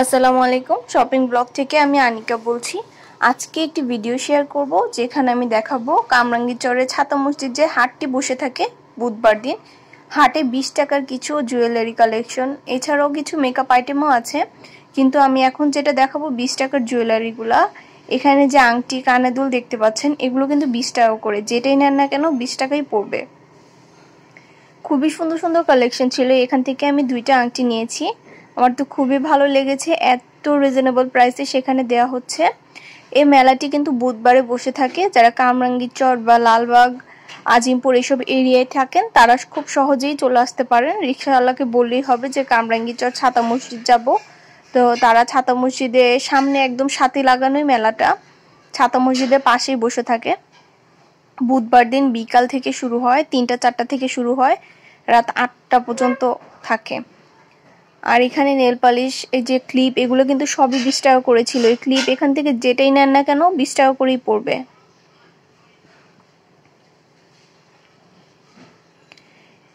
আসসালামু আলাইকুম shopping blog থেকে আমি আনিকা বলছি আজকে একটি ভিডিও শেয়ার করব যেখানে আমি দেখাবো কামরাঙ্গীরচরের ছাতা মসজিদ যে হাটটি বসে থাকে বুধবার দিন হাটে বিশ টাকার কিছু জুয়েলারি কালেকশন এছাড়াও কিছু মেকআপ আইটেমও আছে কিন্তু আমি এখন যেটা দেখাবো বিশ টাকার জুয়েলারিগুলা এখানে যে আংটি কানে দুল দেখতে পাচ্ছেন এগুলো কিন্তু বিশ টাকা করে যেটাই নেন না কেন বিশ টাকাই পড়বে খুবই সুন্দর সুন্দর কালেকশন ছিল এখান থেকে আমি দুইটা আংটি নিয়েছি আমার তো খুবই ভালো লেগেছে এত রিজনেবল প্রাইসে সেখানে দেয়া হচ্ছে এই মেলাটি কিন্তু বুধবারে বসে থাকে যারা কামরাঙ্গীরচর বা লালবাগ আজিমপুর এইসব এরিয়ায় থাকেন তারা খুব সহজেই চলে আসতে পারেন রিক্সাওয়ালাকে বললেই হবে যে কামরাঙ্গীরচর ছাতা মসজিদ যাব তো তারা ছাতা মসজিদে সামনে একদম সাথে লাগানোই মেলাটা ছাতা মসজিদের পাশেই বসে থাকে বুধবার দিন বিকাল থেকে শুরু হয় তিনটা চারটা থেকে শুরু হয় রাত আটটা পর্যন্ত থাকে আর এখানে নেল পালিশ এই যে ক্লিপ এগুলো কিন্তু সবই বিশ টাকা করেছিল এই ক্লিপ এখান থেকে যেটাই নেন না কেন বিশ টাকা করেই পড়বে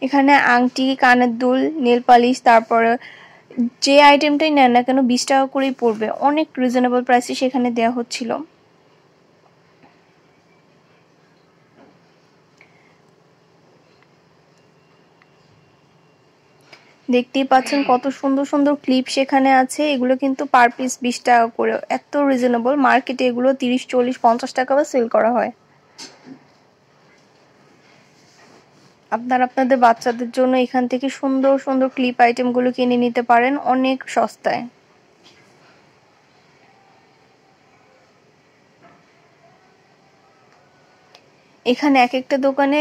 এখানে আংটি কানের দুল নেল পালিশ তারপরে যে আইটেমটাই নেন না কেন বিশ টাকা করেই পড়বে অনেক রিজনেবল প্রাইসে সেখানে দেওয়া হচ্ছিল দেখতেই পাচ্ছেন কত সুন্দর সুন্দর ক্লিপ সেখানে আছে এগুলো কিন্তু পার পিস বিশ টাকা করে এত রিজনেবল মার্কেটে এগুলো তিরিশ চল্লিশ পঞ্চাশ টাকা বা সেল করা হয় আপনার আপনাদের বাচ্চাদের জন্য এখান থেকে সুন্দর সুন্দর ক্লিপ আইটেমগুলো কিনে নিতে পারেন অনেক সস্তায় এখানে এক একটা দোকানে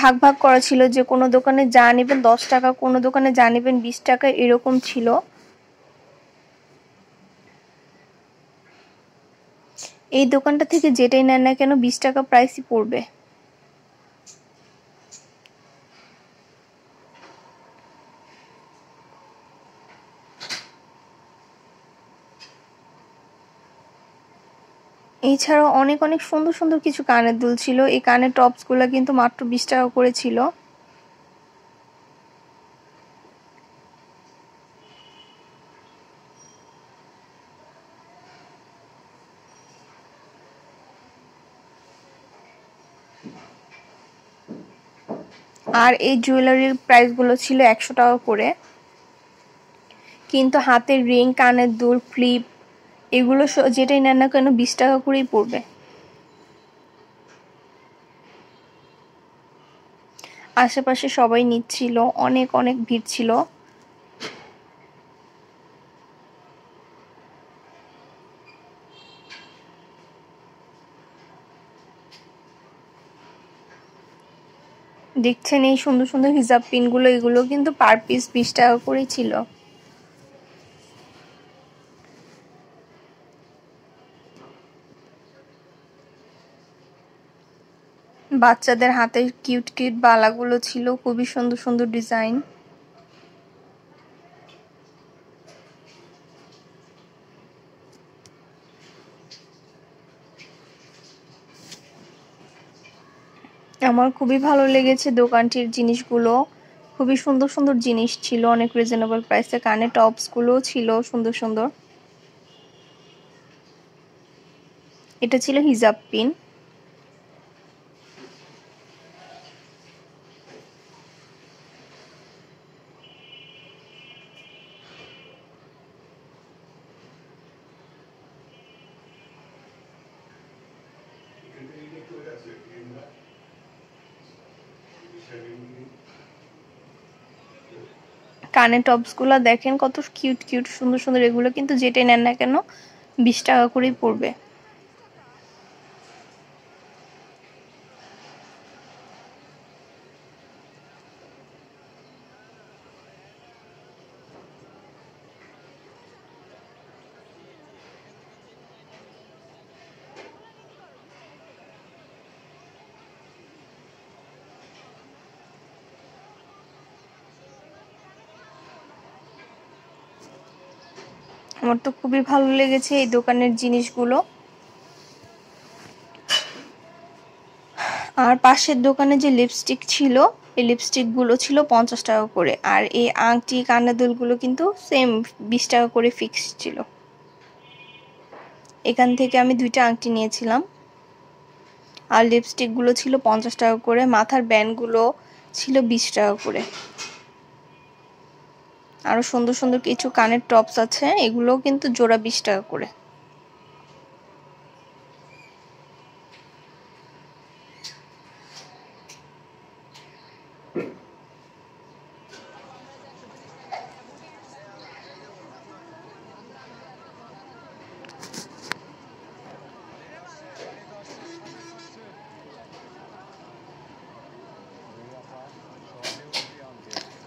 ভাগ ভাগ করা ছিল যে কোনো দোকানে যা নেবেন দশ টাকা কোনো দোকানে যা নেবেন বিশ টাকা এরকম ছিল এই দোকানটা থেকে যেটাই নেন না কেন বিশ টাকা প্রাইসই পড়বে এছাড়াও অনেক অনেক সুন্দর সুন্দর কিছু কানের দুল ছিল এই কানের টপসগুলো কিন্তু মাত্র বিশ টাকা করে ছিল আর এই জুয়েলারির প্রাইসগুলো ছিল একশো টাকা করে কিন্তু হাতের রিং কানের দুল ফ্লিপ এগুলো যেটাই নেন না কেন বিশ টাকা করেই পড়বে আশেপাশে সবাই নিচ্ছিল অনেক অনেক ভিড় ছিল দেখছেন এই সুন্দর সুন্দর হিজাব পিনগুলো এগুলো কিন্তু পার পিস বিশ টাকা করেই ছিল বাচ্চাদের হাতে কিউট কিউট বালাগুলো ছিল খুবই সুন্দর সুন্দর ডিজাইন আমার খুবই ভালো লেগেছে দোকানটির জিনিসগুলো খুবই সুন্দর সুন্দর জিনিস ছিল অনেক রিজনেবল প্রাইসে কানে টপসগুলোও ছিল সুন্দর সুন্দর এটা ছিল হিজাব পিন কানে টপসগুলো দেখেন কত কিউট কিউট সুন্দর সুন্দর এগুলো কিন্তু যেটাই নেন না কেন বিশ টাকা করেই পড়বে আমার তো খুবই ভালো লেগেছে এই দোকানের জিনিসগুলো আর পাশের দোকানে যে লিপস্টিক ছিল এই লিপস্টিকগুলো ছিল পঞ্চাশ টাকা করে আর এই আংটি কান্নাদুলগুলো কিন্তু সেম বিশ টাকা করে ফিক্স ছিল এখান থেকে আমি দুইটা আংটি নিয়েছিলাম আর লিপস্টিকগুলো ছিল পঞ্চাশ টাকা করে মাথার ব্যান্ডগুলো ছিল বিশ টাকা করে আরো সুন্দর সুন্দর কিছু কানের টপস আছে এগুলোও কিন্তু জোড়া বিশ টাকা করে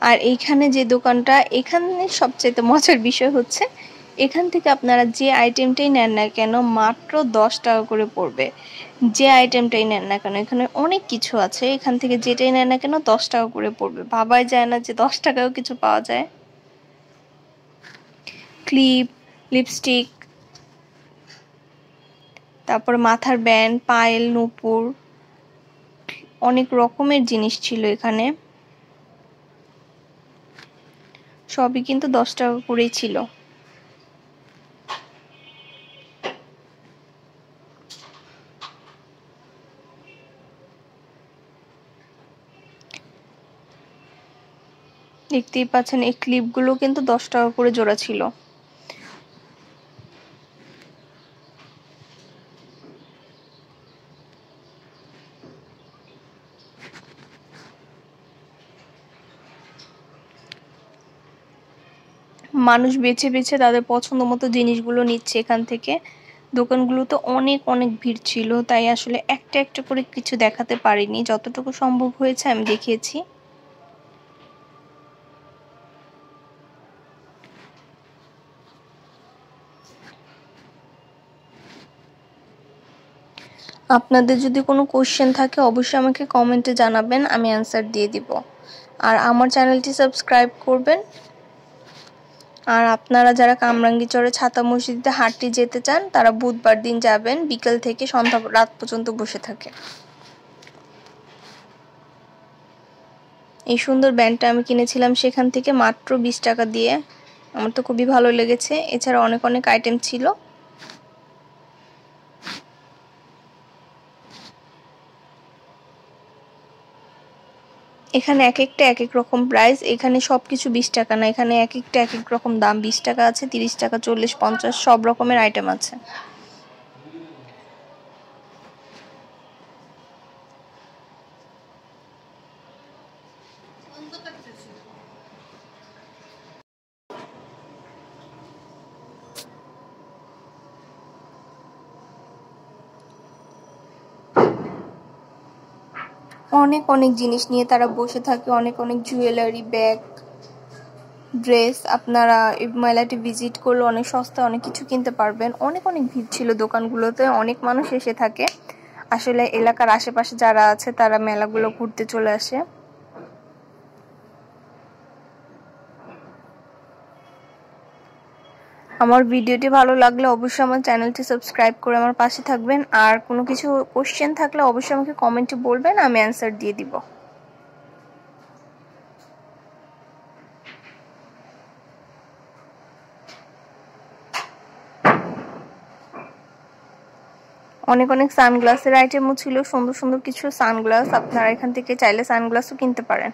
আর এইখানে যে দোকানটা এখানে সবচেয়ে মজার বিষয় হচ্ছে এখান থেকে আপনারা যে আইটেমটাই নেন না কেন মাত্র দশ টাকা করে পড়বে যে আইটেমটাই নেন না কেন এখানে অনেক কিছু আছে এখান থেকে যেটাই নেন না কেন দশ টাকা করে পড়বে ভাবাই যায় না যে দশ টাকাও কিছু পাওয়া যায় ক্লিপ লিপস্টিক তারপর মাথার ব্যান্ড পায়েল নুপুর অনেক রকমের জিনিস ছিল এখানে সবই কিন্তু দশ টাকা করেই ছিল দেখতেই পাচ্ছেন এই ক্লিপগুলো কিন্তু দশ টাকা করে জোড়া ছিল মানুষ বেছে বেছে তাদের পছন্দ মতো জিনিসগুলো নিচ্ছে এখান থেকে দোকানগুলোতে অনেক অনেক ভিড় ছিল তাই আসলে একটা একটা করে কিছু দেখাতে পারিনি যতটুকু সম্ভব হয়েছে আমি দেখিয়েছি আপনাদের যদি কোনো কোশ্চেন থাকে অবশ্যই আমাকে কমেন্টে জানাবেন আমি অ্যান্সার দিয়ে দিব আর আমার চ্যানেলটি সাবস্ক্রাইব করবেন আর আপনারা যারা কামরাঙ্গিচরে ছাতা মসজিদে হাটটি যেতে চান তারা বুধবার দিন যাবেন বিকেল থেকে সন্ধ্যা রাত পর্যন্ত বসে থাকে এই সুন্দর ব্যান্ডটা আমি কিনেছিলাম সেখান থেকে মাত্র বিশ টাকা দিয়ে আমার তো খুবই ভালো লেগেছে এছাড়া অনেক অনেক আইটেম ছিল এখানে এক একটা এক এক রকম প্রাইস এখানে সব কিছু বিশ টাকা না এখানে এক একটা এক এক রকম দাম বিশ টাকা আছে তিরিশ টাকা চল্লিশ পঞ্চাশ সব রকমের আইটেম আছে অনেক অনেক জিনিস নিয়ে তারা বসে থাকে অনেক অনেক জুয়েলারি ব্যাগ ড্রেস আপনারা মেলাটি ভিজিট করলে অনেক সস্তা অনেক কিছু কিনতে পারবেন অনেক অনেক ভিড় ছিল দোকানগুলোতে অনেক মানুষ এসে থাকে আসলে এলাকার আশেপাশে যারা আছে তারা মেলাগুলো ঘুরতে চলে আসে আমার ভিডিওটি ভালো লাগলে অবশ্যই আমার চ্যানেলটি সাবস্ক্রাইব করে আমার পাশে থাকবেন আর কোনো কিছু কোশ্চেন থাকলে অবশ্যই আমাকে কমেন্টে বলবেন আমি অ্যান্সার দিয়ে দিব অনেক অনেক সানগ্লাসের আইটেমও ছিল সুন্দর সুন্দর কিছু সানগ্লাস আপনারা এখান থেকে চাইলে সানগ্লাসও কিনতে পারেন